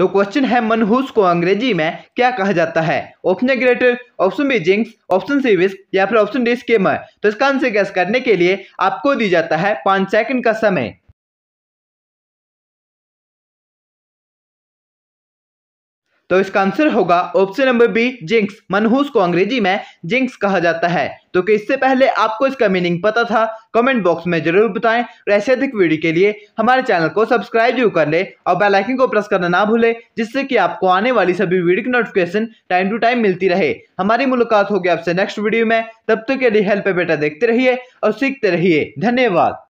तो क्वेश्चन है मनहूस को अंग्रेजी में क्या कहा जाता है ऑप्शन ग्रेटर ऑप्शन बी जिंक्स ऑप्शन सी विस्क या फिर ऑप्शन डी स्केमर तो इसका आंसर गैस करने के लिए आपको दी जाता है पांच सेकंड का समय तो इसका आंसर होगा ऑप्शन नंबर बी जिंक्स मनहूस को अंग्रेजी में जिंक्स कहा जाता है तो कि इससे पहले आपको इसका मीनिंग पता था कमेंट बॉक्स में जरूर बताएं और ऐसे अधिक वीडियो के लिए हमारे चैनल को सब्सक्राइब जरूर कर ले और बेल आइकन को प्रेस करना ना भूले जिससे कि आपको आने वाली सभी वीडियो की नोटिफिकेशन टाइम टू टाइम मिलती रहे हमारी मुलाकात होगी आपसे नेक्स्ट वीडियो में तब तक तो के लिए हेल्प बेटा देखते रहिए और सीखते रहिए धन्यवाद